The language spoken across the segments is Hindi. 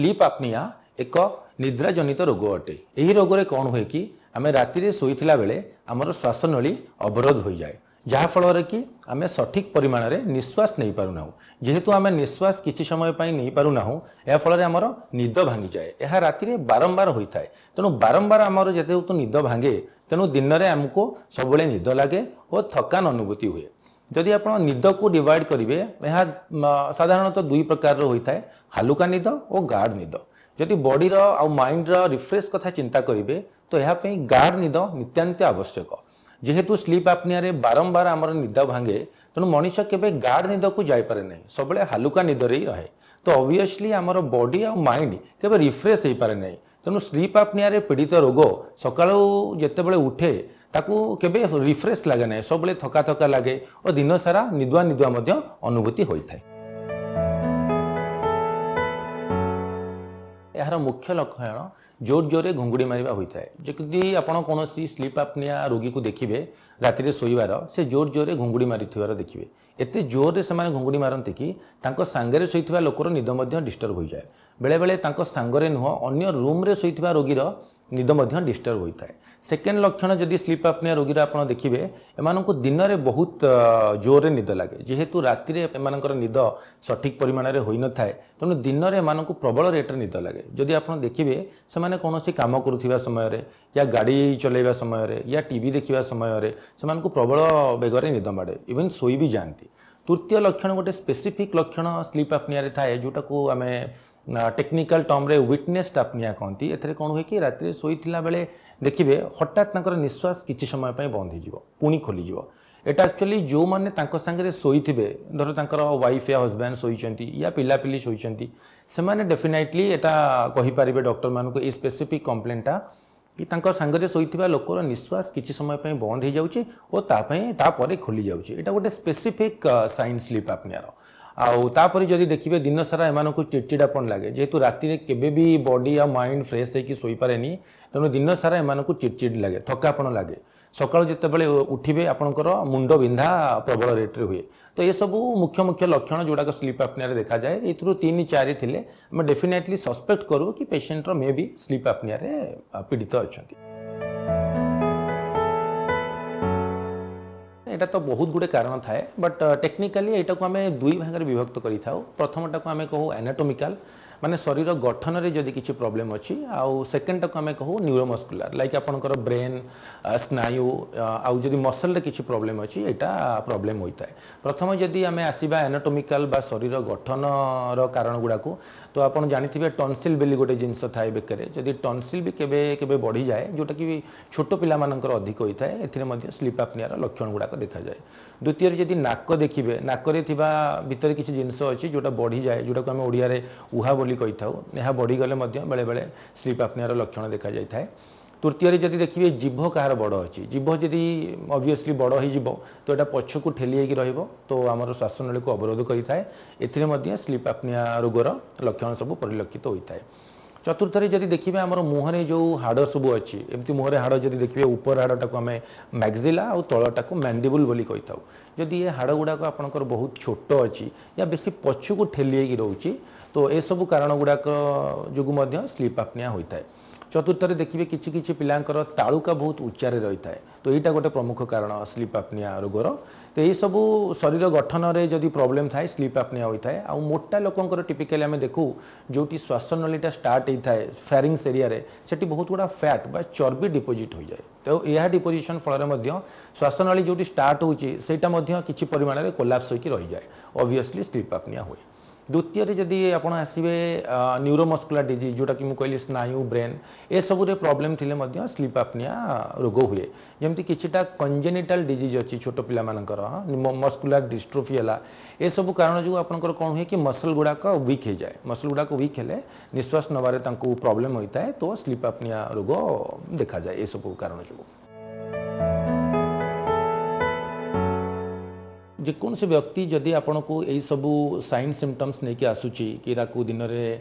ସ୍ଲିପ୍ ଆପ୍ନିଆ ଏକ ନିଦ୍ରାଜନିତ ରୋଗ ଅଟେ ଏହି ରୋଗରେ କ'ଣ ହୁଏ କି ଆମେ ରାତିରେ ଶୋଇଥିଲା ବେଳେ ଆମର ଶ୍ୱାସନଳୀ ଅବରୋଧ ହୋଇଯାଏ ଯାହାଫଳରେ କି ଆମେ ସଠିକ୍ ପରିମାଣରେ ନିଶ୍ୱାସ ନେଇପାରୁନାହୁଁ ଯେହେତୁ ଆମେ ନିଶ୍ୱାସ କିଛି ସମୟ ପାଇଁ ନେଇପାରୁନାହୁଁ ଏହା ଫଳରେ ଆମର ନିଦ ଭାଙ୍ଗିଯାଏ ଏହା ରାତିରେ ବାରମ୍ବାର ହୋଇଥାଏ ତେଣୁ ବାରମ୍ବାର ଆମର ଯେତେହେତୁ ନିଦ ଭାଙ୍ଗେ ତେଣୁ ଦିନରେ ଆମକୁ ସବୁବେଳେ ନିଦ ଲାଗେ ଓ ଥକାନ ଅନୁଭୂତି ହୁଏ ଯଦି ଆପଣ ନିଦକୁ ଡିଭାଇଡ଼ କରିବେ ଏହା ସାଧାରଣତଃ ଦୁଇ ପ୍ରକାରର ହୋଇଥାଏ ହାଲୁକା ନିଦ ଓ ଗାଢ଼ ନିଦ ଯଦି ବଡ଼ିର ଆଉ ମାଇଣ୍ଡର ରିଫ୍ରେଶ୍ କଥା ଚିନ୍ତା କରିବେ ତ ଏହା ପାଇଁ ଗାଢ଼ ନିଦ ନିତ୍ୟାନ୍ତ ଆବଶ୍ୟକ ଯେହେତୁ ସ୍ଲିପ୍ ଆପ୍ନିଆରେ ବାରମ୍ବାର ଆମର ନିଦ ଭାଙ୍ଗେ ତେଣୁ ମଣିଷ କେବେ ଗାଢ଼ ନିଦକୁ ଯାଇପାରେ ନାହିଁ ସବୁବେଳେ ହାଲୁକା ନିଦରେ ହିଁ ରହେ ତ ଅବଭିୟସ୍ଲି ଆମର ବଡ଼ି ଆଉ ମାଇଣ୍ଡ କେବେ ରିଫ୍ରେଶ୍ ହୋଇପାରେ ନାହିଁ ତେଣୁ ସ୍ଲିପ୍ ଆପ୍ନିଆରେ ପୀଡ଼ିତ ରୋଗ ସକାଳୁ ଯେତେବେଳେ ଉଠେ ତାକୁ କେବେ ରିଫ୍ରେଶ୍ ଲାଗେ ନାହିଁ ସବୁବେଳେ ଥକା ଥକା ଲାଗେ ଓ ଦିନସାରା ନିଦୁଆ ନିଦୁଆ ମଧ୍ୟ ଅନୁଭୂତି ହୋଇଥାଏ ଏହାର ମୁଖ୍ୟ ଲକ୍ଷଣ ଜୋର ଜୋରରେ ଘୁଙ୍ଗୁଡ଼ି ମାରିବା ହୋଇଥାଏ ଯଦି ଆପଣ କୌଣସି ସ୍ଲିପ୍ ଆପ୍ନିଆ ରୋଗୀକୁ ଦେଖିବେ ରାତିରେ ଶୋଇବାର ସେ ଜୋର ଜୋରରେ ଘୁଙ୍ଗୁଡ଼ି ମାରିଥିବାର ଦେଖିବେ ଏତେ ଜୋରରେ ସେମାନେ ଘୁଙ୍ଗୁଡ଼ି ମାରନ୍ତି କି ତାଙ୍କ ସାଙ୍ଗରେ ଶୋଇଥିବା ଲୋକର ନିଦ ମଧ୍ୟ ଡିଷ୍ଟର୍ବ ହୋଇଯାଏ ବେଳେବେଳେ ତାଙ୍କ ସାଙ୍ଗରେ ନୁହଁ ଅନ୍ୟ ରୁମ୍ରେ ଶୋଇଥିବା ରୋଗୀର ନିଦ ମଧ୍ୟ ଡିଷ୍ଟର୍ବ ହୋଇଥାଏ ସେକେଣ୍ଡ ଲକ୍ଷଣ ଯଦି ସ୍ଲିପ୍ ଆପ୍ନିଆ ରୋଗୀରେ ଆପଣ ଦେଖିବେ ଏମାନଙ୍କୁ ଦିନରେ ବହୁତ ଜୋରରେ ନିଦ ଲାଗେ ଯେହେତୁ ରାତିରେ ଏମାନଙ୍କର ନିଦ ସଠିକ୍ ପରିମାଣରେ ହୋଇନଥାଏ ତେଣୁ ଦିନରେ ଏମାନଙ୍କୁ ପ୍ରବଳ ରେଟ୍ରେ ନିଦ ଲାଗେ ଯଦି ଆପଣ ଦେଖିବେ ସେମାନେ କୌଣସି କାମ କରୁଥିବା ସମୟରେ ୟା ଗାଡ଼ି ଚଲାଇବା ସମୟରେ ୟା ଟିଭି ଦେଖିବା ସମୟରେ ସେମାନଙ୍କୁ ପ୍ରବଳ ବେଗରେ ନିଦ ମାଡ଼େ ଇଭେନ୍ ଶୋଇ ବି ଯାଆନ୍ତି ତୃତୀୟ ଲକ୍ଷଣ ଗୋଟେ ସ୍ପେସିଫିକ୍ ଲକ୍ଷଣ ସ୍ଲିପ୍ ଆପ୍ନିଆରେ ଥାଏ ଯେଉଁଟାକୁ ଆମେ टेक्निकल टर्म्रे विटने टापनिया कहती एथेर कौन हुए कि रातिर शोला बेले देखिए हठात निश्वास किसी समय पर बंद हो पुणी खोल एटा एक्चुअली जो मैंने सांगे शोथे धर तर वाइफ या हजबैंड शोचार या पिलापिली शोचार डेफिनेटली यहाँ कहीपर डक्टर मानक ये स्पेसीफिक कम्प्लेनटा कि सागर शोवा लोकर निश्वास किसी समय पर बंद हो जाए और खोली जाए गोटे स्पेसीफिक सैन स्लीप आपनिया ଆଉ ତାପରେ ଯଦି ଦେଖିବେ ଦିନସାରା ଏମାନଙ୍କୁ ଚିଡ଼ଚିଡ଼ାପଣ ଲାଗେ ଯେହେତୁ ରାତିରେ କେବେ ବି ବଡି ଆଉ ମାଇଣ୍ଡ ଫ୍ରେଶ୍ ହେଇକି ଶୋଇପାରେନି ତେଣୁ ଦିନସାରା ଏମାନଙ୍କୁ ଚିଡ଼ଚିଡ଼ ଲାଗେ ଥକାପଣ ଲାଗେ ସକାଳୁ ଯେତେବେଳେ ଉଠିବେ ଆପଣଙ୍କର ମୁଣ୍ଡ ବିନ୍ଧା ପ୍ରବଳ ରେଟ୍ରେ ହୁଏ ତ ଏସବୁ ମୁଖ୍ୟ ମୁଖ୍ୟ ଲକ୍ଷଣ ଯେଉଁଟାକ ସ୍ଲିପ୍ ଆପନିଆରେ ଦେଖାଯାଏ ଏଥିରୁ ତିନି ଚାରି ଥିଲେ ଆମେ ଡେଫିନେଟଲି ସସ୍ପେକ୍ଟ କରୁ କି ପେସେଣ୍ଟର ମେ ବି ସ୍ଲିପ୍ ଆପନିଆରେ ପୀଡ଼ିତ ଅଛନ୍ତି এটা তো বহুত গুড়ে কারণ ঠায় বাট টেকনিক্যালি এটা কো আমি দুই ভাগে বিভক্ত করি থাও প্রথমটাকে আমি কও অ্যানাটমিক্যাল ମାନେ ଶରୀର ଗଠନରେ ଯଦି କିଛି ପ୍ରୋବ୍ଲେମ୍ ଅଛି ଆଉ ସେକେଣ୍ଡଟାକୁ ଆମେ କହୁ ନ୍ୟୁରୋମସ୍କୁଲାର ଲାଇକ୍ ଆପଣଙ୍କର ବ୍ରେନ୍ ସ୍ନାୟୁ ଆଉ ଯଦି ମସଲରେ କିଛି ପ୍ରୋବ୍ଲେମ୍ ଅଛି ଏଇଟା ପ୍ରୋବ୍ଲେମ୍ ହୋଇଥାଏ ପ୍ରଥମେ ଯଦି ଆମେ ଆସିବା ଆନାଟୋମିକାଲ ବା ଶରୀର ଗଠନର କାରଣ ଗୁଡ଼ାକୁ ତ ଆପଣ ଜାଣିଥିବେ ଟନସିଲ୍ ବୋଲି ଗୋଟେ ଜିନିଷ ଥାଏ ବେକରେ ଯଦି ଟନସିଲ୍ ବି କେବେ କେବେ ବଢ଼ିଯାଏ ଯେଉଁଟାକି ଛୋଟ ପିଲାମାନଙ୍କର ଅଧିକ ହୋଇଥାଏ ଏଥିରେ ମଧ୍ୟ ସ୍ଲିପ୍ ଆପ୍ନିଆର ଲକ୍ଷଣ ଗୁଡ଼ାକ ଦେଖାଯାଏ ଦ୍ୱିତୀୟରେ ଯଦି ନାକ ଦେଖିବେ ନାକରେ ଥିବା ଭିତରେ କିଛି ଜିନିଷ ଅଛି ଯେଉଁଟା ବଢ଼ିଯାଏ ଯେଉଁଟାକୁ ଆମେ ଓଡ଼ିଆରେ ଉହା ବୋଲି ବୋଲି କହିଥାଉ ଏହା ବଢ଼ିଗଲେ ମଧ୍ୟ ବେଳେବେଳେ ସ୍ଲିପ୍ ଆପ୍ନିଆର ଲକ୍ଷଣ ଦେଖାଯାଇଥାଏ ତୃତୀୟରେ ଯଦି ଦେଖିବେ ଜିଭ କାହାର ବଡ଼ ଅଛି ଜିଭ ଯଦି ଅବଭିୟସ୍ଲି ବଡ଼ ହୋଇଯିବ ତ ଏଇଟା ପଛକୁ ଠେଲି ହେଇକି ରହିବ ତ ଆମର ଶ୍ୱାସନଳୀକୁ ଅବରୋଧ କରିଥାଏ ଏଥିରେ ମଧ୍ୟ ସ୍ଲିପ୍ ଆପ୍ନିଆ ରୋଗର ଲକ୍ଷଣ ସବୁ ପରିଲକ୍ଷିତ ହୋଇଥାଏ ଚତୁର୍ଥରେ ଯଦି ଦେଖିବେ ଆମର ମୁହଁରେ ଯେଉଁ ହାଡ଼ ସବୁ ଅଛି ଏମିତି ମୁହଁରେ ହାଡ଼ ଯଦି ଦେଖିବେ ଉପର ହାଡ଼ଟାକୁ ଆମେ ମ୍ୟାକ୍ଜିଲା ଆଉ ତଳଟାକୁ ମ୍ୟାଣ୍ଡିବୁଲ୍ ବୋଲି କହିଥାଉ ଯଦି ଏ ହାଡ଼ ଗୁଡ଼ାକ ଆପଣଙ୍କର ବହୁତ ଛୋଟ ଅଛି ୟା ବେଶୀ ପଛକୁ ଠେଲି ହେଇକି ରହୁଛି ତ ଏସବୁ କାରଣ ଗୁଡ଼ାକ ଯୋଗୁଁ ମଧ୍ୟ ସ୍ଲିପ୍ ଆପ୍ନିଆ ହୋଇଥାଏ ଚତୁର୍ଥରେ ଦେଖିବେ କିଛି କିଛି ପିଲାଙ୍କର ତାଳୁକା ବହୁତ ଉଚ୍ଚାରେ ରହିଥାଏ ତ ଏଇଟା ଗୋଟେ ପ୍ରମୁଖ କାରଣ ସ୍ଲିପ୍ ଆପ୍ନିଆ ରୋଗର ତ ଏହିସବୁ ଶରୀର ଗଠନରେ ଯଦି ପ୍ରୋବ୍ଲେମ୍ ଥାଏ ସ୍ଲିପ୍ ଆପ୍ନିଆ ହୋଇଥାଏ ଆଉ ମୋଟା ଲୋକଙ୍କର ଟିପିକାଲି ଆମେ ଦେଖୁ ଯେଉଁଠି ଶ୍ୱାସନଳୀଟା ଷ୍ଟାର୍ଟ ହେଇଥାଏ ଫ୍ୟାରିଙ୍ଗସ୍ ଏରିଆରେ ସେଠି ବହୁତ ଗୁଡ଼ା ଫ୍ୟାଟ୍ ବା ଚର୍ବି ଡିପୋଜିଟ୍ ହୋଇଯାଏ ତ ଏହା ଡିପୋଜିସନ୍ ଫଳରେ ମଧ୍ୟ ଶ୍ୱାସନଳୀ ଯେଉଁଠି ଷ୍ଟାର୍ଟ ହେଉଛି ସେଇଟା ମଧ୍ୟ किसी परिमाण में कोलाप्स हो रही जाए अबिययसली स्लीप आपनिया हुए द्वितीय जदि आप आसवे न्यूरोमस्कुला डीज जोटा कि मुझे कहली स्नायु ब्रेन एसबुरे प्रोब्लेम थे स्लीप आपनिया रोग हुए जमी कि कंजेनिटाल डीज अच्छी छोट पाकर मस्कुला डिस्ट्रोफी है यह सबू कारण जो आप कौन हुए कि मसल गुड़ाक विक् हो जाए मसल गुड़ाक विक् हेले निश्वास नवे प्रोब्लेम होता है तो स्लीप आपनिया रोग देखा जाए यह सब कारण जो जेकोसी व्यक्ति जदि आपण को यही सबू सैन सिमटम्स नहीं आसूँ कि दिन में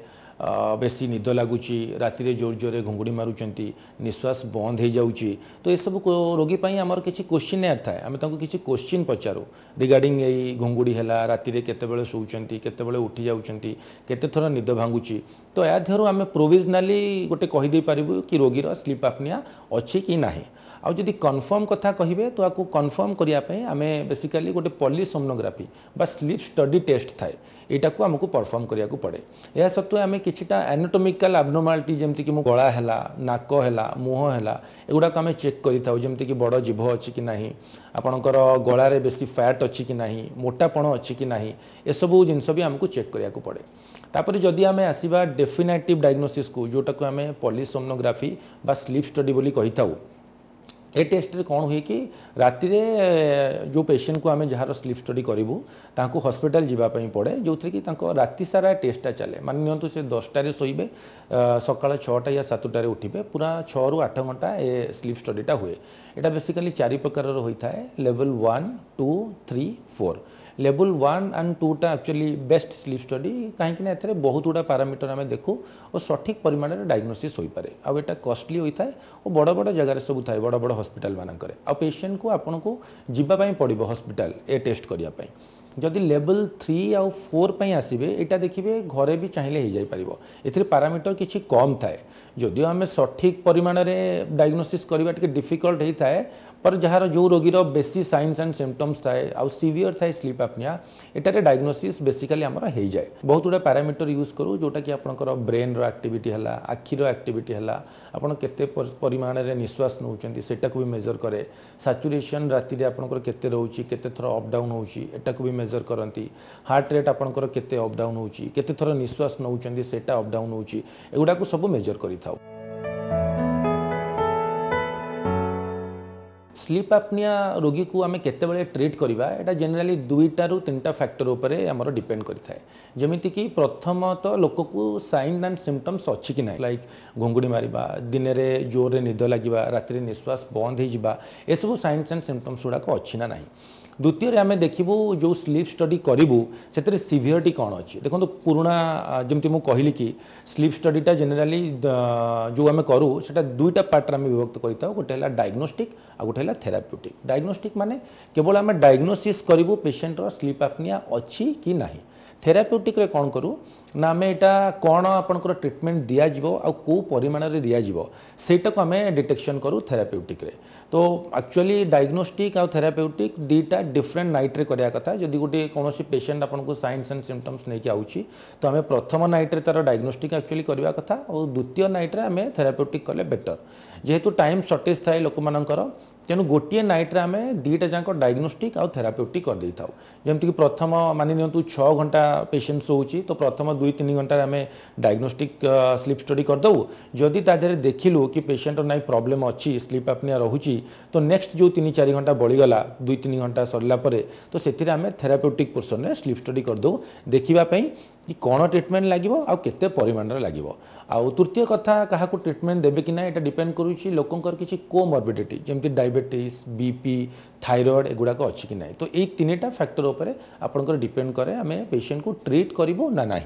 बेस निद लगुच राति जोर जोर से घुंगुड़ी मार्च निश्वास बंद हो जा तो यह सब रोगीप किसी क्वेश्चन एयर थाए आम किसी क्वेश्चन पचारू रिगार्डिंग यही घुंगुड़ी है राति केत उठी जाते थर निद भांगूँ तो यादर आम प्रोजनाली गोटे कहीदेपरबू कि रोगीर स्लीप अच्छे कि ना ଆଉ ଯଦି କନଫର୍ମ କଥା କହିବେ ତ ଆକୁ କନଫର୍ମ କରିବା ପାଇଁ ଆମେ ବେସିକାଲି ଗୋଟେ ପଲିସୋମନୋଗ୍ରାଫି ବା ସ୍ଲିପ୍ ଷ୍ଟଡି ଟେଷ୍ଟ ଥାଏ ଏଇଟାକୁ ଆମକୁ ପରଫର୍ମ କରିବାକୁ ପଡ଼େ ଏହା ସତ୍ତ୍ୱେ ଆମେ କିଛିଟା ଆନାଟୋମିକାଲ ଆବନୋର୍ମାଲିଟି ଯେମିତିକି ମୁଁ ଗଳା ହେଲା ନାକ ହେଲା ମୁହଁ ହେଲା ଏଗୁଡ଼ାକ ଆମେ ଚେକ୍ କରିଥାଉ ଯେମିତିକି ବଡ଼ ଜିଭ ଅଛି କି ନାହିଁ ଆପଣଙ୍କର ଗଳାରେ ବେଶୀ ଫ୍ୟାଟ୍ ଅଛି କି ନାହିଁ ମୋଟାପଣ ଅଛି କି ନାହିଁ ଏସବୁ ଜିନିଷ ବି ଆମକୁ ଚେକ୍ କରିବାକୁ ପଡ଼େ ତାପରେ ଯଦି ଆମେ ଆସିବା ଡେଫିନାଇଟିଭ୍ ଡାଇଗ୍ନୋସିସ୍କୁ ଯେଉଁଟାକୁ ଆମେ ପଲିସୋମନୋଗ୍ରାଫି ବା ସ୍ଲିପ୍ ଷ୍ଟଡି ବୋଲି କହିଥାଉ ए टेस्ट कौन हुए कि रातिर जो पेसेंट को आम जो स्लीप स्टडी करूँ हस्पिटाल जीप पड़े जो थी राति सारा टेस्टा चले मान नि से दसटे शोबे सका छटा या सतटा उठे पूरा छु आठ घंटा ए स्लीप स्टडीटा हुए यहाँ बेसिकाली चार प्रकार होता है level one two three four level one and टा एक्चुअली बेस्ट स्लीप स्टडी कहीं बहुत गुड़ा पारामिटर आम देखू और सठिक परिमाण में डायग्नोसीस हो पाए आउ कस्टली होता है और बड़ बड़ जगार सब थाए बड़ बड़ हस्पिटाल मानक आ पेसेंट को आपन को जीवाई पड़ो हस्पिटाल ए टेस्ट करने जदि लेवल थ्री आउ फोर पर आसवे यहाँ देखिए घरे भी चाहिए हो जापर ए पारामिटर किसी कम थाए जदि आम सठिक परिमाण में डायग्नोसीस डिफिकल्ट होता है पर ଯାହାର ଯେଉଁ ରୋଗୀର ବେଶୀ ସାଇନ୍ସ ଆଣ୍ଡ ସିମ୍ପଟମ୍ସ ଥାଏ ଆଉ ସିଭିୟର ଥାଏ ସ୍ଲିପ୍ ଆପ୍ନିଆ ଏଠାରେ ଡାଇଗ୍ନୋସିସ୍ ବେସିକାଲି ଆମର ହେଇଯାଏ ବହୁତ ଗୁଡ଼ାଏ ପାରାମିଟର ୟୁଜ୍ କରୁ ଯେଉଁଟାକି ଆପଣଙ୍କର ବ୍ରେନ୍ର ଆକ୍ଟିଭିଟି ହେଲା ଆଖିର ଆକ୍ଟିଭିଟି ହେଲା ଆପଣ କେତେ ପରିମାଣରେ ନିଶ୍ୱାସ ନେଉଛନ୍ତି ସେଟାକୁ ବି ମେଜର କରେ ସାଚୁରେସନ୍ ରାତିରେ ଆପଣଙ୍କର କେତେ ରହୁଛି କେତେ ଥର ଅପ୍ ଡାଉନ୍ ହେଉଛି ଏଟାକୁ ବି ମେଜର କରନ୍ତି ହାର୍ଟ ରେଟ୍ ଆପଣଙ୍କର କେତେ ଅପ୍ ଡାଉନ୍ ହେଉଛି କେତେ ଥର ନିଶ୍ୱାସ ନେଉଛନ୍ତି ସେଟା ଅପ୍ ଡାଉନ୍ ହେଉଛି ଏଗୁଡ଼ାକୁ ସବୁ ମେଜର କରିଥାଉ ସ୍ଲିପ୍ ଆପ୍ନିଆ ରୋଗୀକୁ ଆମେ କେତେବେଳେ ଟ୍ରିଟ୍ କରିବା ଏଇଟା ଜେନେରାଲି ଦୁଇଟାରୁ ତିନିଟା ଫ୍ୟାକ୍ଟର ଉପରେ ଆମର ଡିପେଣ୍ଡ କରିଥାଏ ଯେମିତିକି ପ୍ରଥମତଃ ଲୋକକୁ ସାଇନ୍ ଆଣ୍ଡ ସିମ୍ପଟମ୍ସ ଅଛି କି ନାହିଁ ଲାଇକ୍ ଘୁଙ୍ଗୁଡ଼ି ମାରିବା ଦିନରେ ଜୋରରେ ନିଦ ଲାଗିବା ରାତିରେ ନିଶ୍ୱାସ ବନ୍ଦ ହୋଇଯିବା ଏସବୁ ସାଇନ୍ସ ଆଣ୍ଡ ସିମ୍ପଟମ୍ସ ଗୁଡ଼ାକ ଅଛି ନା ନାହିଁ ଦ୍ୱିତୀୟରେ ଆମେ ଦେଖିବୁ ଯେଉଁ ସ୍ଲିପ୍ ଷ୍ଟଡି କରିବୁ ସେଥିରେ ସିଭିଅରିଟି କ'ଣ ଅଛି ଦେଖନ୍ତୁ ପୁରୁଣା ଯେମିତି ମୁଁ କହିଲି କି ସ୍ଲିପ୍ ଷ୍ଟଡିଟା ଜେନେରାଲି ଯେଉଁ ଆମେ କରୁ ସେଟା ଦୁଇଟା ପାର୍ଟରେ ଆମେ ବିଭକ୍ତ କରିଥାଉ ଗୋଟେ ହେଲା ଡାଇଗ୍ନୋଷ୍ଟିକ୍ ଆଉ ଗୋଟେ ହେଲା ଥେରାପ୍ୟୁଟିକ୍ ଡାଇଗ୍ନୋଷ୍ଟିକ୍ ମାନେ କେବଳ ଆମେ ଡାଇଗ୍ନୋସିସ୍ କରିବୁ ପେସେଣ୍ଟର ସ୍ଲିପ୍ ଆପ୍ନିଆ ଅଛି କି ନାହିଁ থেরাপিউটিক্রে କ'ଣ କରୁ ନା ଆମେ ଏଇଟା କ'ଣ ଆପଣଙ୍କର ଟ୍ରିଟମେଣ୍ଟ ଦିଆଯିବ ଆଉ କେଉଁ ପରିମାଣରେ ଦିଆଯିବ ସେଇଟାକୁ ଆମେ ଡିଟେକ୍ସନ୍ କରୁ ଥେରାପିଉଟିକ୍ରେ ତ ଆକ୍ଚୁଆଲି ଡାଇଗ୍ନୋଷ୍ଟିକ୍ ଆଉ ଥେରାପିଉଟିକ୍ ଦୁଇଟା ଡିଫରେଣ୍ଟ ନାଇଟ୍ରେ କରିବା କଥା ଯଦି ଗୋଟିଏ କୌଣସି ପେସେଣ୍ଟ ଆପଣଙ୍କୁ ସାଇନ୍ସ ଆଣ୍ଡ ସିମ୍ପଟମ୍ସ ନେଇକି ଆସୁଛି ତ ଆମେ ପ୍ରଥମ ନାଇଟ୍ରେ ତା'ର ଡାଇଗ୍ନୋଷ୍ଟିକ୍ ଆକ୍ଚୁଆଲି କରିବା କଥା ଆଉ ଦ୍ୱିତୀୟ ନାଇଟ୍ରେ ଆମେ ଥେରାପିଉଟିକ୍ କଲେ ବେଟର୍ ଯେହେତୁ ଟାଇମ୍ ସର୍ଟେଜ୍ ଥାଏ ଲୋକମାନଙ୍କର तेणु गोटे नाइट्रे आम दुईटा जाक डायग्नोस्टिक आउ थेरापेटिक करदे था जमीक प्रथम मानतु नि घंटा पेसेंट शो तो प्रथम दुई तीन घंटे आम डायग्नोस्टिक स्लीप स्टडी करदेव जदि देख लु कि पेसेंटर नाई प्रोब्लेम अच्छी स्लीप आपनिया रोचे तो नेक्स्ट जो तीन चार घंटा बढ़ीगला दुई तीन घंटा सरला तो से थेरापेटिक पोर्सन में स्लीप स्टडी करदेव देखापी কি কোন ট্রিটমেন্ট লাগিব আৰু কতে পৰিমাণে লাগিব আৰু তৃতীয় কথা কাহাক ট্রিটমেন্ট দেবে কি নাই এটা ডিপেন্ড কৰুছি লোকৰ কি কি কোমৰবিটি যেন কি ডায়াবেটিছ বিপি থাইৰয়ড এগুডাকে আছে কি নাই তো এই তিনিটা ফেক্টৰ ওপৰে আপোনক ডিপেন্ড কৰে আমি পেছিয়েন্টক ট্ৰিট কৰিবো না নাই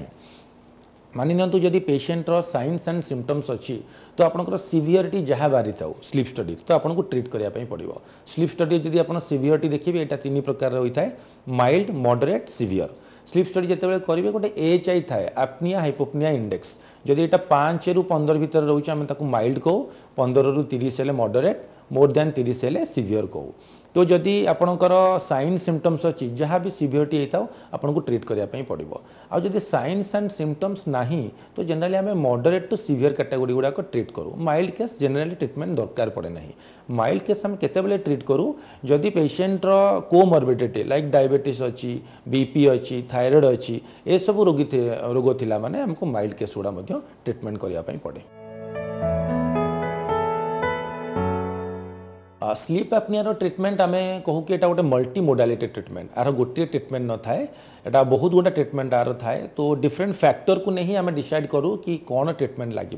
মানি নহওঁ তুমি যদি পেছিয়েন্টৰ সাইন্স এণ্ড সিম্পটমস আছে তো আপোনক সিভিয়ৰটি জহা বারিতাউ স্লিপ ষ্টডি তো আপোনক ট্ৰিট কৰিব পাহে পঢ়িবো স্লিপ ষ্টডি যদি আপোনা সিভিয়ৰটি দেখিবা এটা তিনি প্ৰকাৰৰ হয় তাই mild moderate severe sleep study যেতবে করবে গোটে এচ আই থাকে আপনিয়া হাইপোপনিয়া ইন্ডেক্স যদি এটা পাঁচ রু পনের ভিতরে রয়েছে আমি তাকে মাইল্ড কৌ পনেরু তিরিশ হলে মডরেট মোর দ্যান তিরিশ হলে সিভিওর কৌ तो जदि आपणकर सैन सिमटम्स अच्छी जहाँ भी सीभीरीटी होता आपको ट्रिट करने पड़ो आदि सैनस एंड सिमटम्स ना तो जेनेली आम मडरेट टू सीभीयर कैटेगोरी गुड़ाक ट्रिट करूँ माइल्ड केस जेनेली ट्रिटमेंट दरकार पड़े ना माइल्ड केस आम के ट्रिट करूँ जदि पेसेंटर कोमरबिडेट लाइक डायबेट अच्छी बीपी अच्छी थायरएड अच्छी एसबू रोगी रोग थी मैंने आमको माइल्ड केस गुड़ा ट्रिटमेंट करने पड़े स्लीप आपनिया ट्रिटमेंट आम कहूँ कि गोटे मल्टीमोडालीटी ट्रिटमेंट यार गोटे ट्रिटमेंट न था यहाँ बहुत गुटा ट्रिटमेंट आर था तो डिफरेन्ट फैक्टर को नहीं आम डिसाइड करूँ कि कौन ट्रिटमेंट लगे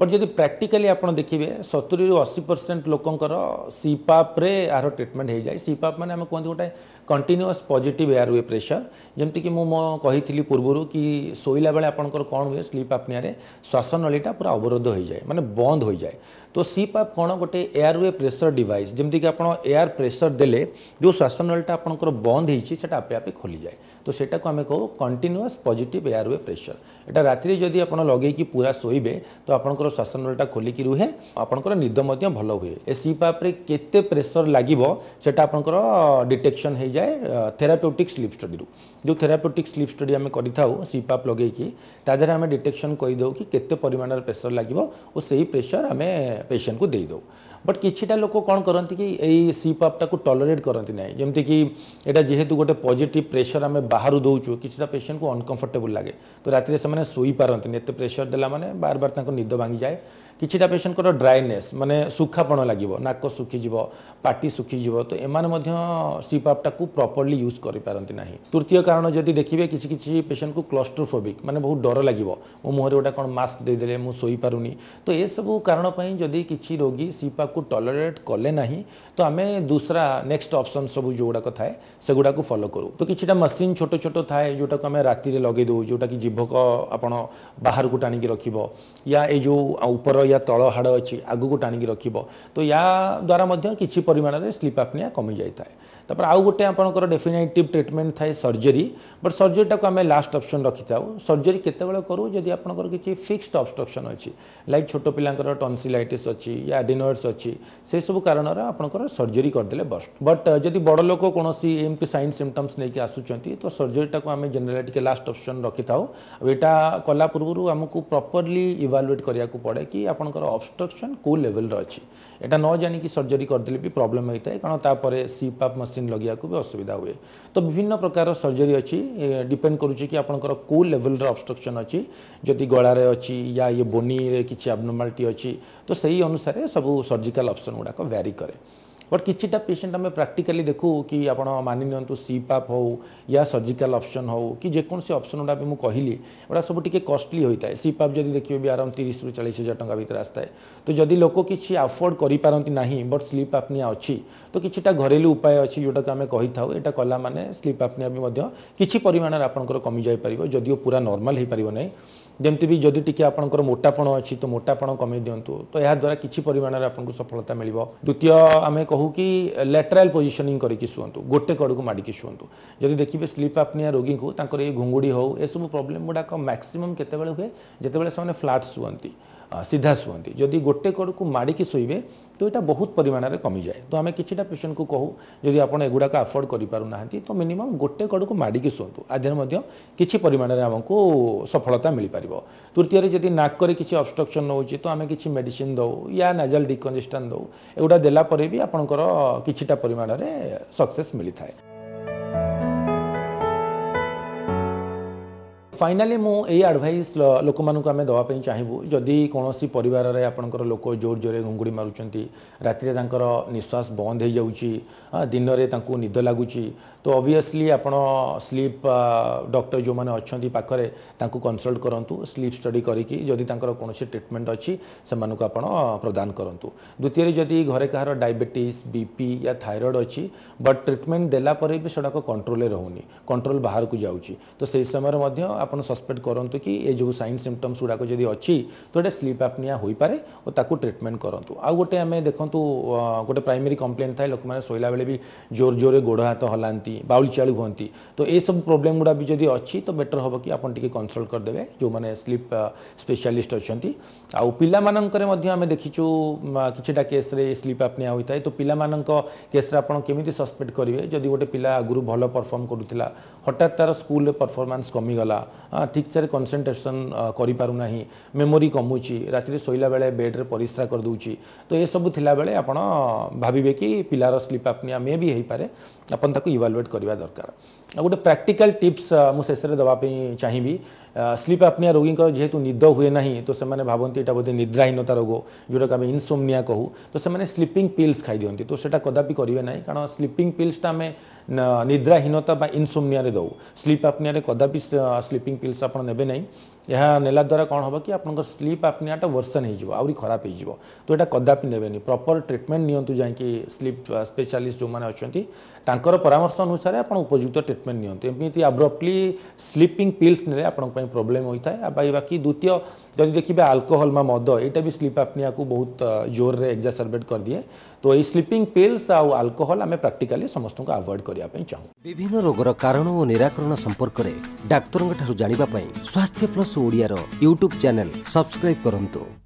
बट जब प्राक्टिकाली आप देखिए सतुरी रू अशी परसेंट लोकर सीपाप्रे यार ट्रिटमेंट हो जाए सीपाप मैंने कहते गोटे କଣ୍ଟିନ୍ୟୁଅସ୍ ପଜିଟିଭ୍ ଏୟାରୱେ ପ୍ରେସର ଯେମିତିକି ମୁଁ ମୋ କହିଥିଲି ପୂର୍ବରୁ କି ଶୋଇଲା ବେଳେ ଆପଣଙ୍କର କ'ଣ ହୁଏ ସ୍ଲିପ୍ ଆପ୍ନିଆରେ ଶ୍ୱାସନଳୀଟା ପୁରା ଅବରୋଧ ହୋଇଯାଏ ମାନେ ବନ୍ଦ ହୋଇଯାଏ ତ ସ୍ଲିପ୍ ଆପ୍ କ'ଣ ଗୋଟେ ଏୟାରୱେ ପ୍ରେସର ଡିଭାଇସ୍ ଯେମିତିକି ଆପଣ ଏୟାର ପ୍ରେସର ଦେଲେ ଯେଉଁ ଶ୍ୱାସନଳୀଟା ଆପଣଙ୍କର ବନ୍ଦ ହେଇଛି ସେଟା ଆପେ ଆପେ ଖୋଲିଯାଏ ତ ସେଟାକୁ ଆମେ କହୁ କଣ୍ଟିନ୍ୟୁଅସ୍ ପଜିଟିଭ୍ ଏୟାରୱେ ପ୍ରେସର ଏଇଟା ରାତିରେ ଯଦି ଆପଣ ଲଗେଇକି ପୁରା ଶୋଇବେ ତ ଆପଣଙ୍କର ଶ୍ୱାସନଳୀଟା ଖୋଲିକି ରୁହେ ଆପଣଙ୍କର ନିଦ ମଧ୍ୟ ଭଲ ହୁଏ ଏ ସ୍ଲିପ୍ ଆପ୍ରେ କେତେ ପ୍ରେସର ଲାଗିବ ସେଟା ଆପଣଙ୍କର ଡିଟେକ୍ସନ୍ ହେଇଯାଏ যায় থেরাপিউটিক স্লিপ স্টডিৰ যো থেরাপিউটিক স্লিপ স্টডি আমি করিതാও সিপাপ লগে কি তাৰ আমি ডিটেকশন কৰি দও কি কতে পৰিমাণৰ প্ৰেছৰ লাগিব ও সেই প্ৰেছৰ আমি পেছিয়েন্টক দি দও বাট কিছিটা লোক কোন কৰন্তি কি এই সিপাপটা কো টলাৰেট কৰন্তি নাই যেমতি কি এটা যে হেতু গটে পজিটিভ প্ৰেছৰ আমি বাহৰু দওচ কিছুটা পেছিয়েন্টক আনকমফৰ্টেবল লাগে তো ৰাতিৰ সময়নে সই পৰন্তি নেতে প্ৰেছৰ দিলা মানে বাৰ বাৰ তাকো নিদ্ৰ ভাঙি যায় কিছুটা পেসেন্টর ড্রাইনেস মানে শুখাপণ লাগিব নাক শুখিযিব পাটি শুখিযিব তো এমানে মধ্য সিপাপটাকু প্রপরলি ইউজ করিপারতি না তৃতীয় কারণ যদি দেখবে কিছু কিছু পেসেন্টকু ক্লস্ট্রোফোবিক মানে বহু ডর লাগিব মো মুহরে গোটা কোণ মাস্ক ଦେଇଦେଲେ ମୁଁ ଶୋଇପାରୁନି ତ ଏସବୁ କାରଣ ପାଇଁ ଯଦି କିଛି ରୋଗୀ ସିପାକୁ ଟଲରେଟ୍ କଲେ ନାହିଁ ତ ଆମେ ଦୁସରା ନେକ୍ସଟ ଅପସନ୍ ସବୁ ଯେଉଁଗୁଡ଼ାକ ଥାଏ ସେଗୁଡ଼ାକୁ ଫଲୋ କରୁ ତ କିଛିଟା ମେସିନ୍ ଛୋଟ ଛୋଟ ଥାଏ ଯେଉଁଟାକୁ ଆମେ ରାତିରେ ଲଗେଇ ଦେଉ ଯେଉଁଟାକି ଜିଭକ ଆପଣ ବାହାରକୁ ଟାଣିକି ରଖିବ ୟା ଏଇ ଯେଉଁ ଉପର ୟା ତଳ ହାଡ଼ ଅଛି ଆଗକୁ ଟାଣିକି ରଖିବ ତ ୟା ଦ୍ୱାରା ମଧ୍ୟ କିଛି ପରିମାଣରେ ସ୍ଲିପ୍ ଆପ୍ନିଆ କମିଯାଇଥାଏ ତାପରେ ଆଉ ଗୋଟେ ଆପଣଙ୍କର ଡେଫିନେଟିଭ୍ ଟ୍ରିଟମେଣ୍ଟ ଥାଏ ସର୍ଜରୀ ବଟ୍ ସର୍ଜରୀଟାକୁ ଆମେ ଲାଷ୍ଟ ଅପସନ୍ ରଖିଥାଉ ସର୍ଜରୀ କେତେବେଳେ କରୁ ଯଦି ଆପଣଙ୍କର କିଛି ଫିକ୍ସଡ୍ ଅବଷ୍ଟ୍ରକ୍ସନ୍ ଅଛି ଲାଇକ୍ ଛୋଟ ପିଲାଙ୍କର ଟନ୍ସିଲାଇଟିସ୍ ଅଛି ୟା ଆଡିନଏଡ୍ସ ଅଛି ସେସବୁ କାରଣରେ ଆପଣଙ୍କର ସର୍ଜରୀ କରିଦେଲେ ବଷ୍ଟ ବଟ୍ ଯଦି ବଡ଼ ଲୋକ କୌଣସି ଏମିତି ସାଇନ୍ ସିମ୍ପଟମ୍ସ ନେଇକି ଆସୁଛନ୍ତି ତ ସର୍ଜରୀଟାକୁ ଆମେ ଜେନେରାଲି ଟିକେ ଲାଷ୍ଟ ଅପସନ୍ ରଖିଥାଉ ଆଉ ଏଇଟା କଲା ପୂର୍ବରୁ ଆମକୁ ପ୍ରପରଲି ଇଭାଲୁଏଟ୍ କରିବାକୁ ପଡ଼େ କି ଆପଣଙ୍କର ଅବଷ୍ଟ୍ରକ୍ସନ୍ କେଉଁ ଲେଭେଲ୍ର ଅଛି ଏଇଟା ନ ଜାଣିକି ସର୍ଜରୀ କରିଦେଲେ ବି ପ୍ରୋବ୍ଲେମ୍ ହୋଇଥାଏ କାରଣ ତାପରେ ସି ପାପ୍ ମେସିନ୍ ଲଗାଇବାକୁ ବି ଅସୁବିଧା ହୁଏ ତ ବିଭିନ୍ନ ପ୍ରକାର ସର୍ଜରୀ ଅଛି ଡିପେଣ୍ଡ କରୁଛି କି ଆପଣଙ୍କର କେଉଁ ଲେଭେଲର ଅବଷ୍ଟ୍ରକ୍ସନ୍ ଅଛି ଯଦି ଗଳାରେ ଅଛି ୟା ଇଏ ବୋନିରେ କିଛି ଆବନର୍ମାଲିଟି ଅଛି ତ ସେଇ ଅନୁସାରେ ସବୁ ସର୍ଜିକାଲ ଅପସନ୍ ଗୁଡ଼ାକ ଭ୍ୟାରି କରେ बट कि पेसेंट आम प्राक्टिकाली देखू कि आप मानि सी पाप हो या सर्जिकाल अप्सन हो कि जेकोसी अप्सन गुटा भी मुझे कहली गुटा सब कस्टली होता है सी पाप जब देखिए भी आराम तीस रु चालीस हजार टाँग भितर आसता है तो जदि लोक किसी कर पारती ना बट स्लीप आपनिया अच्छी तो किटा घरेलू उपाय अच्छी जोटा आम कही था यहाँ कला मैंने स्लीप आपनिया भी किसी परिमाण आपंकर कमी जापर जदि पूरा नर्माल हो पारना ଯେମିତିବି ଯଦି ଟିକିଏ ଆପଣଙ୍କର ମୋଟାପଣ ଅଛି ତ ମୋଟାପଣ କମେଇ ଦିଅନ୍ତୁ ତ ଏହାଦ୍ୱାରା କିଛି ପରିମାଣରେ ଆପଣଙ୍କୁ ସଫଳତା ମିଳିବ ଦ୍ୱିତୀୟ ଆମେ କହୁ କି ଲେଟରାଲ୍ ପୋଜିସନିଂ କରିକି ଶୁଅନ୍ତୁ ଗୋଟେ କଡ଼କୁ ମାଡ଼ିକି ଶୁଅନ୍ତୁ ଯଦି ଦେଖିବେ ସ୍ଲିପ୍ ଆପ୍ନିଆ ରୋଗୀଙ୍କୁ ତାଙ୍କର ଏଇ ଘୁଙ୍ଗୁଡ଼ି ହେଉ ଏସବୁ ପ୍ରୋବ୍ଲେମ୍ ଗୁଡ଼ାକ ମ୍ୟାକ୍ସିମମ୍ କେତେବେଳେ ହୁଏ ଯେତେବେଳେ ସେମାନେ ଫ୍ଲାଟ୍ ଶୁଅନ୍ତି ସିଧା ଶୁଅନ୍ତି ଯଦି ଗୋଟେ କଡ଼କୁ ମାଡ଼ିକି ଶୋଇବେ ତ ଏଇଟା ବହୁତ ପରିମାଣରେ କମିଯାଏ ତ ଆମେ କିଛିଟା ପେସେଣ୍ଟକୁ କହୁ ଯଦି ଆପଣ ଏଗୁଡ଼ାକ ଆଫୋର୍ଡ଼ କରିପାରୁନାହାନ୍ତି ତ ମିନିମମ୍ ଗୋଟେ କଡ଼କୁ ମାଡ଼ିକି ଶୁଅନ୍ତୁ ଆଧିରେ ମଧ୍ୟ କିଛି ପରିମାଣରେ ଆମକୁ ସଫଳତା ମିଳିପାରିବ ତୃତୀୟରେ ଯଦି ନାକରେ କିଛି ଅବଷ୍ଟ୍ରକ୍ସନ୍ ହେଉଛି ତ ଆମେ କିଛି ମେଡ଼ିସିନ୍ ଦେଉ ୟା ନାଜାଲ୍ ଡିକଞ୍ଜେଷ୍ଟାନ୍ ଦେଉ ଏଗୁଡ଼ା ଦେଲା ପରେ ବି ଆପଣଙ୍କର କିଛିଟା ପରିମାଣରେ ସକ୍ସେସ୍ ମିଳିଥାଏ फाइनाली मु यही लोक मूँ आम चाहेबू चाहूँ जदि कौन पर आपंकर लोक जोर जोर घुंगुड़ी मारूँ रातर निश्वास बंद हो जा दिन में निद लगुच तो अभीयसली आप स्लीप डक्टर जो मैंने अच्छा पाखे कनसल्ट करूँ स्लीप स्टडी करी कौन ट्रिटमेंट अच्छी से आप प्रदान करूँ द्वितीय जदि घर कह डायबेट बीपी या थायरएड अच्छी बट ट्रिटमेंट देलापर भी से कंट्रोल रोनी कंट्रोल बाहर को जाऊँच तो से समय आप सस्पेक्ट करूँ कि ये जो सैन सिमटम्स गुड़ाक जब अच्छी तो ये स्लीप आपनिया हो पाए और ट्रिटमेंट करूँ आउ गोटे आम देखूँ गोटे प्राइमरी कम्प्लेन थाए लोक मैंने शोला बेले भी जोर जोर गोड़ हाथ हलांती बाउली चाड़ू हूँ तो ये सब प्रोब्लेम गुड़ा भी जब अच्छी तो बेटर हम कि आप कनसल्ट करदे जो मैंने स्लीप स्पेशलीस्ट अच्छा आउ पाने देखीचु किटा केस्रे स्लीप आपनिया होता है तो पिला केस्रे आप सस्पेक्ट करेंगे जदि गोटे पिला आगु भल परफर्म करूला हटात तार स्कूल परफर्मान्स कमीगला ठीक चार कर करना मेमोरी कमुची रात बेड बेड्रे परिश्रा करदे तो ये सब थी आप भावे कि पिलार स्लीप आपनिया मे भी हो पाए अपन ताको इवालुएट करवा दरकार आ गोटे प्राक्टिकाल टीप्स मुझे शेष देवाई चाहिए स्लीप आपनिया रोगी जेहेतु निद हुए ना तो से भावती बोध निद्राहीनता रोग जोटा आम इनसोमनिया कहू तो से स्लीपिंग पिल्स खाई दिखती तो सेटा कदापि करेंगे ना कारण स्लीपिंग पिल्सटा आम निद्राहीनता इनसोमिया ଦେଉ ସ୍ଲିପ୍ ଆପନିଆରେ କଦାପି ସ୍ଲିପିଂ ପିଲ୍ସ ଆପଣ ନେବେ ନାହିଁ ଏହା ନେଲା ଦ୍ୱାରା କ'ଣ ହେବ କି ଆପଣଙ୍କର ସ୍ଲିପ୍ ଆପନିଆଟା ବର୍ଷନ୍ ହୋଇଯିବ ଆହୁରି ଖରାପ ହୋଇଯିବ ତ ଏଇଟା କଦାପି ନେବେନି ପ୍ରପର୍ ଟ୍ରିଟମେଣ୍ଟ ନିଅନ୍ତୁ ଯାଇକି ସ୍ଲିପ୍ ସ୍ପେଶାଲିଷ୍ଟ ଯେଉଁମାନେ ଅଛନ୍ତି ତାଙ୍କର ପରାମର୍ଶ ଅନୁସାରେ ଆପଣ ଉପଯୁକ୍ତ ଟ୍ରିଟମେଣ୍ଟ ନିଅନ୍ତୁ ଏମିତି ଆବ୍ରପ୍ଟଲି ସ୍ଲିପିଂ ପିଲ୍ସ ନେଲେ ଆପଣଙ୍କ ପାଇଁ ପ୍ରୋବ୍ଲେମ୍ ହୋଇଥାଏ ଆଉ ବାକି ଦ୍ୱିତୀୟ जब देखिए आल्कोहल मद यहाँ भी स्लीप आपनिया को बहुत जोर रे एक्जासर्बेट कर दिए तो ये स्लीपिंग पिल्स आल्कोहल आम प्राक्टिकाली समस्त को आवॉइड करने चाहूँ विभिन्न रोगर कारण और निराकरण संपर्क में डाक्तरों ठूँ जानवाप स्वास्थ्य plus Odia YouTube channel subscribe करूँ